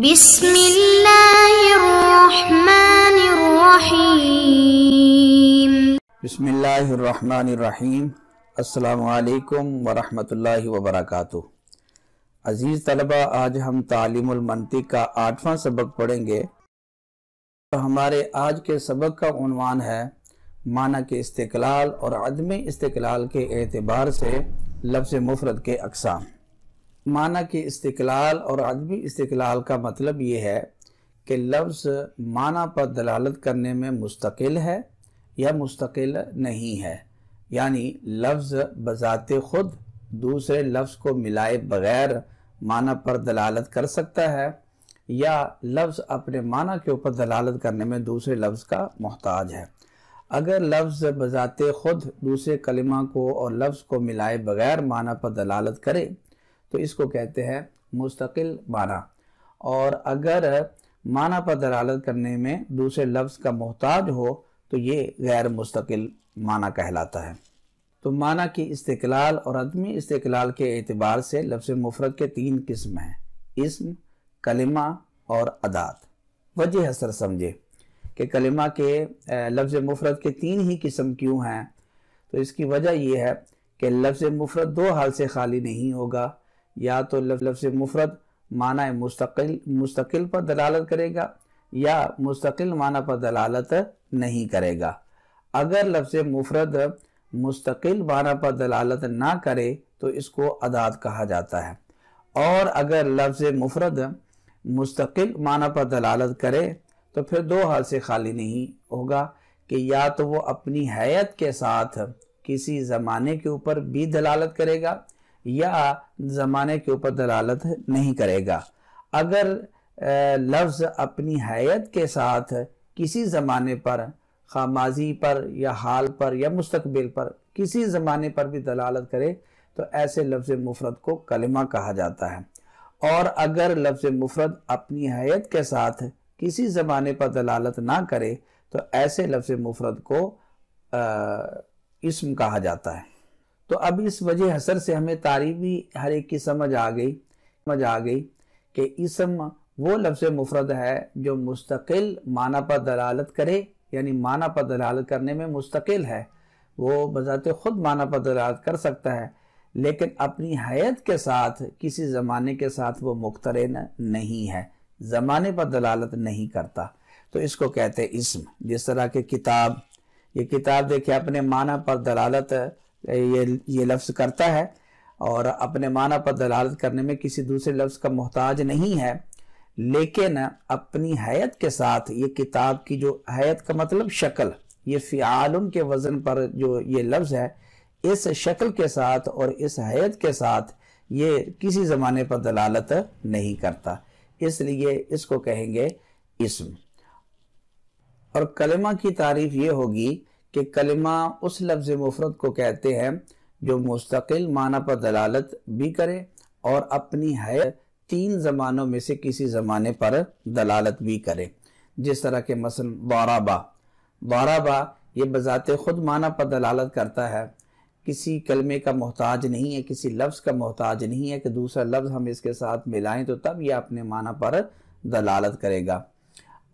بسم الله الرحمن الرحيم بسم الله الرحمن الرحيم अस्सलाम वालेकुम वरहमतुल्लाहि वबरकातु अज़ीज़ तलबा आज हम तालीमुल मनतिक का आठवां सबक पढ़ेंगे तो हमारे आज के सबक का उनवान है माना के इस्तकलाल और अदम इस्तकलाल के एतबार से लफ्ज़ मुफरत के अकसाम माना कि इस्तलाल और अदबी इस्तलाल का मतलब ये है कि लफ्ज़ माना पर दलालत करने में मुस्तकिल है या मुस्तकिल नहीं है यानी लफ्ज़ बजात खुद दूसरे लफ्ज़ को मिलाए बगैर माना पर दलालत कर सकता है या लफ्ज़ अपने माना के ऊपर दलालत करने में दूसरे लफ्ज़ का मोहताज है अगर लफ्ज़ बजात खुद दूसरे कलिमा को और लफ्ज़ को मिलाए बगैर माना पर दलालत करे तो इसको कहते हैं मुस्तकिल माना और अगर माना पर दलालत करने में दूसरे लफ्ज़ का मोहताज हो तो ये गैर मुस्तकिल माना कहलाता है तो माना की इस्तलाल और अदमी इस्तकलाल के एतबार से लफ्ज़ मुफरत के तीन किस्म हैं इसम कलिमा और अदात वजह हसर समझे कि कलिमा के लफ्ज़ मुफरत के तीन ही किस्म क्यों हैं तो इसकी वजह यह है कि लफ्ज़ मुफरत दो हाल से खाली नहीं होगा या तो लफ्ज मुफरत माना मुस्तकिल मुस्तकिल पर दलालत करेगा या मुस्तकिल माना पर दलालत नहीं करेगा अगर लफ्ज मुफरत मुस्तकिल माना पर दलालत ना करे तो इसको अदात कहा जाता है और अगर लफ्ज मुफरत मुस्तकिल माना पर दलालत करे तो फिर दो हाल से खाली नहीं होगा कि या तो वो अपनी हैत के साथ किसी ज़माने के ऊपर भी दलालत करेगा या ज़माने के ऊपर दलालत नहीं करेगा अगर लफ्ज़ अपनी हैत के साथ किसी ज़माने पर खामाजी पर या हाल पर या मुस्तबिल पर किसी ज़माने पर भी दलालत करे तो ऐसे लफ्ज़ मुफरत को कलमा कहा जाता है और अगर लफ्ज़ मुफरत अपनी हैत के साथ किसी ज़माने पर दलालत ना करे तो ऐसे लफ्ज़ मुफरत को आ, इसम कहा जाता है तो अब इस वजह हसर से हमें तारीबी हर एक की समझ आ गई समझ आ गई कि इसम वो लफ्ज़ मुफरद है जो मुस्तकिल माना पर दलालत करे यानी माना पर दलालत करने में मुस्तकिल है वो बजात खुद माना पर दलालत कर सकता है लेकिन अपनी हैत के साथ किसी ज़माने के साथ वो मुख्तरन नहीं है ज़माने पर दलालत नहीं करता तो इसको कहते हैं इसम जिस तरह के किताब ये किताब देखे अपने माना पर दलालत ये ये लफ्ज़ करता है और अपने माना पर दलालत करने में किसी दूसरे लफ्ज़ का मोहताज नहीं है लेकिन अपनी हैत के साथ ये किताब की जो हैत का मतलब शक्ल ये फ़ियालम के वज़न पर जो ये लफ्ज़ है इस शक्ल के साथ और इस हैत के साथ ये किसी ज़माने पर दलालत नहीं करता इसलिए इसको कहेंगे इसम और कलमा की तारीफ ये होगी कि कलिमा उस लफ्ज़ मुफरत को कहते हैं जो मुस्तकिल माना पर दलालत भी करे और अपनी है तीन ज़मानों में से किसी ज़माने पर दलालत भी करे जिस तरह के मसल वाराबा वाराबा ये बज़ात ख़ुद माना पर दलालत करता है किसी कलमे का मोहताज नहीं है किसी लफ्ज़ का मोहताज नहीं है कि दूसरा लफ्ज़ हम इसके साथ मिलाएं तो तब यह अपने माना पर दलालत करेगा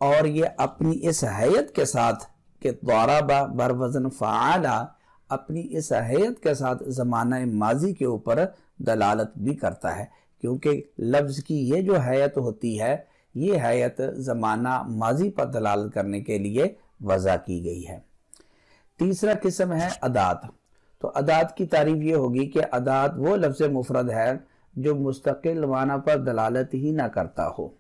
और ये अपनी इस हैत के साथ कि दौराबा बर वजन फ़ाला अपनी इस हैत के साथ ज़माना माजी के ऊपर दलालत भी करता है क्योंकि लफ्ज़ की ये जो हैत होती है ये हैत ज़माना माजी पर दलालत करने के लिए वज़ा की गई है तीसरा किस्म है अदात तो अदात की तारीफ ये होगी कि अदात वो लफ्ज़ मुफरद है जो मुस्तकिल माना पर दलालत ही ना करता हो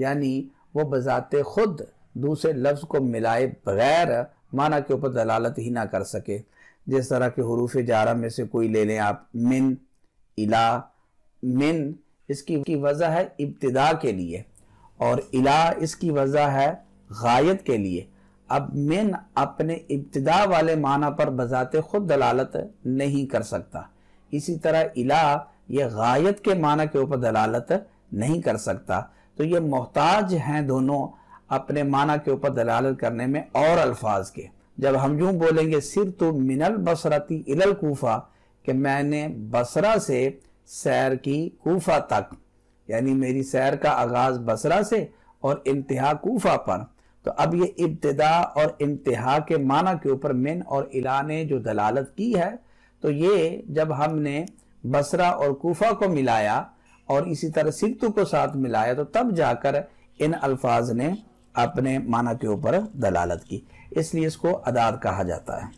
यानी वो बज़ात खुद दूसरे लफ्ज़ को मिलाए बगैर माना के ऊपर दलालत ही ना कर सके जिस तरह के हरूफ जारा में से कोई ले लें आप मिन इला मिन इसकी की वजह है इब्तदा के लिए और इला इसकी वजह है गायत के लिए अब मिन अपने इब्तदा वाले माना पर बजाते खुद दलालत नहीं कर सकता इसी तरह इला ये गायत के माना के ऊपर दलालत नहीं कर सकता तो ये मोहताज हैं दोनों अपने माना के ऊपर दलालत करने में और अल्फाज के जब हम यूं बोलेंगे सिर तो मिनल बसरती इलल कोफा कि मैंने बसरा से सैर की कोफा तक यानी मेरी सैर का आगाज बसरा से और इंतहा कोफा पर तो अब ये इब्तदा और इंतहा के माना के ऊपर मिन और इला ने जो दलालत की है तो ये जब हमने बसरा और कोफा को मिलाया और इसी तरह सिद्धू को साथ मिलाया तो तब जाकर इन अल्फाज ने अपने माना के ऊपर दलालत की इसलिए इसको अदाद कहा जाता है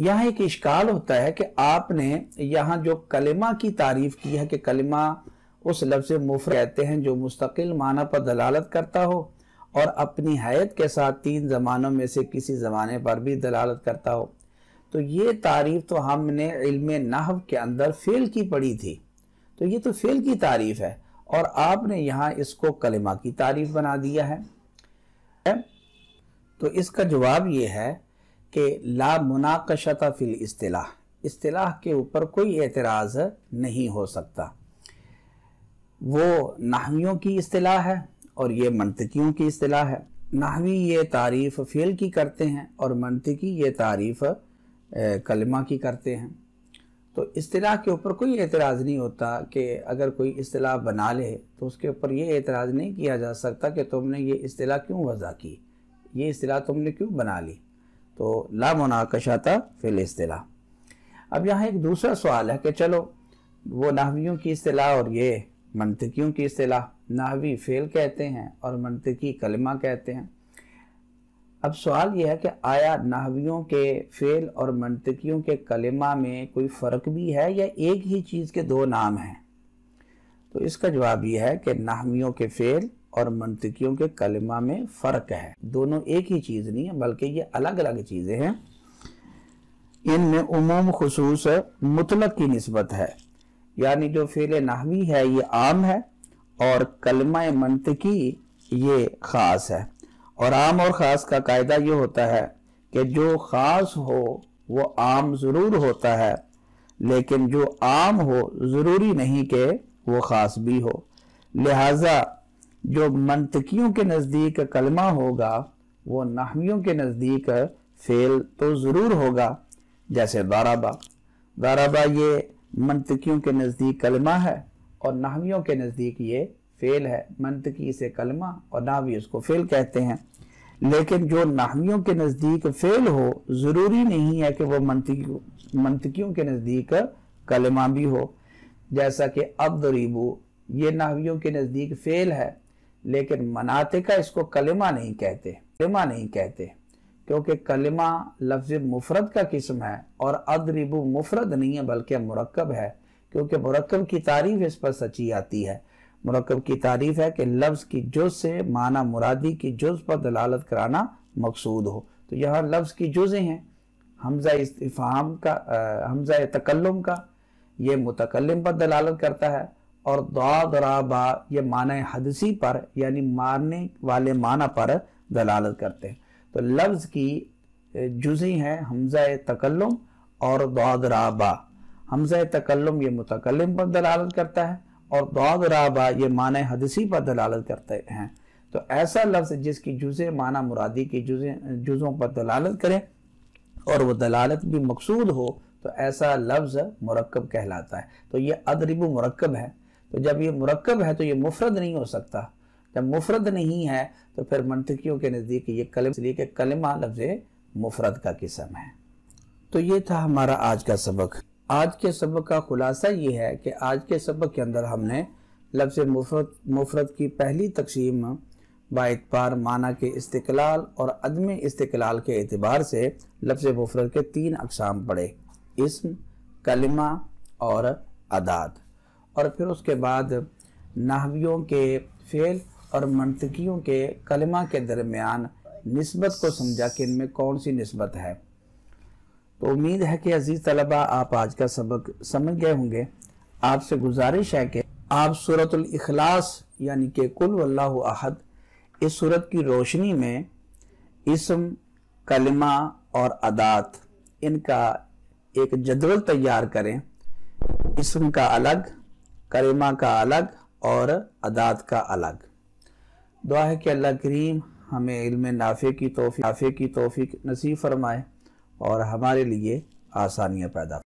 यहाँ एक इश्काल होता है कि आपने यहाँ जो कलिमा की तारीफ की है कि कलिमा उस लफ्ज मुफ कहते हैं जो मुस्तकिल माना पर दलालत करता हो और अपनी हैत के साथ तीन ज़मानों में से किसी ज़माने पर भी दलालत करता हो तो ये तारीफ तो हमने इल्म नहव के अंदर फेल की पड़ी थी तो ये तो फेल की तारीफ है और आपने यहाँ इसको कलिमा की तारीफ बना दिया है तो इसका जवाब ये है कि ला मुनाकशता फिल अतलाह अतलाह के ऊपर कोई एतराज़ नहीं हो सकता वो नाहवियों की अतलाह है और ये मनतकियों की अतलाह है नाहवी ये तारीफ़ फ़ेल की करते हैं और मनतकी ये तारीफ़ कलमा की करते हैं तो असलाह के ऊपर कोई एतराज़ नहीं होता कि अगर कोई असलाह बना ले तो उसके ऊपर ये एतराज़ नहीं किया जा सकता कि तुमने ये असलाह क्यों वज़ा की ये असलाह तुमने क्यों बना ली तो ला मुनाकशाता फिल असलाह अब यहाँ एक दूसरा सवाल है कि चलो वो नावियों की असलाह और ये मनतकियों की असलाह नावी फेल कहते हैं और मनतकी कलमा कहते हैं अब सवाल यह है कि आया नाहवियों के फेल और मनतकियों के कलेमा में कोई फ़र्क भी है या एक ही चीज़ के दो नाम हैं तो इसका जवाब यह है कि नाहवियों के फेल और मनतकियों के कलेमा में फ़र्क है दोनों एक ही चीज़ नहीं है बल्कि ये अलग अलग चीज़ें हैं इनमें उमूम खसूस मुतलक की नस्बत है यानी जो फेल नाहवी है ये आम है और कलमा मनतकी ये ख़ास है और आम और ख़ास का कायदा ये होता है कि जो ख़ास हो वो आम ज़रूर होता है लेकिन जो आम हो ज़रूरी नहीं कि वो ख़ास भी हो लिहाजा जो मनतकियों के नज़दीक कलमा होगा वो नाहवियों के नज़दीक फेल तो ज़रूर होगा जैसे दाराबा दाराबा ये मनतकियों के नज़दीक कलमा है और नाहवियों के नज़दीक ये फेल है मनतकी से कलमा और नावी उसको फेल कहते हैं लेकिन जो नाहवियों के नज़दीक फेल हो ज़रूरी नहीं है कि वह मंतकी मंतकियों के नज़दीक कलमा भी हो जैसा कि अब ये नाहवियों के नज़दीक फेल है लेकिन मनाते का इसको कलमा नहीं कहते कलमा नहीं कहते क्योंकि कलमा लफ्ज़ मुफरत का किस्म है और रिबू मुफरत नहीं है बल्कि मरकब है क्योंकि मरकब की तारीफ इस पर सची आती है मरकब की तारीफ है कि लफ्ज़ की जुज से माना मुरादी की जुज पर दलालत कराना मकसूद हो तो यहाँ लफ्ज़ की जुजें हैं हमजा इस्तफाम का हमजा तकल्लम का ये मुतकलम पर दलालत करता है और दादराबा ये माना हदसी पर यानी मारने वाले माना पर दलालत करते हैं तो लफ्ज़ की जुजी हैं हमजा तकल्लम और दादराबा हमजा तकल्लम ये मुतकलम पर दलालत करता है और दाद राबा ये मान हदसी पर दलालत करते हैं तो ऐसा लफ्ज़ जिसकी जुजे माना मुरादी की जुजे जुज़ों पर दलालत करे और वह दलालत भी मकसूद हो तो ऐसा लफ्ज़ मरकब कहलाता है तो ये अदरब मरकब है तो जब ये मुरकब है तो ये मुफरद नहीं हो सकता जब मुफरद नहीं है तो फिर मनतकियों के नज़दीक ये कलम इसलिए कि कलमा लफ्ज़ मुफरद का किस्म है तो ये था हमारा आज का सबक आज के सबक का खुलासा ये है कि आज के सबक के अंदर हमने लफ्ज़ मुफरत मुफरत की पहली तकसीम बातबार माना के इस्तलाल और अदम इस्तलाल के अतबार से लफ्ज़ मुफरत के तीन अकसाम पड़े इसम कलमा और अदात और फिर उसके बाद नाहवियों के फेल और मनतकीियों के कलमा के दरमियान नस्बत को समझा कि इनमें कौन सी नस्बत है तो उम्मीद है कि अजीज़ तलबा आप आज का सबक समझ गए होंगे आपसे गुजारिश है कि आप सूरत अखलास यानी कि कुल वल्लाह अहद इस सूरत की रोशनी में इसम कलमा और अदात इनका एक जदवल तैयार करें इसम का अलग कलमा का अलग और अदात का अलग दुआ है कि अल्लाह करीम हमें इल्म नाफे की तोफ़ी नाफे की तोफ़ी नसीब फरमाए और हमारे लिए आसानियाँ पैदा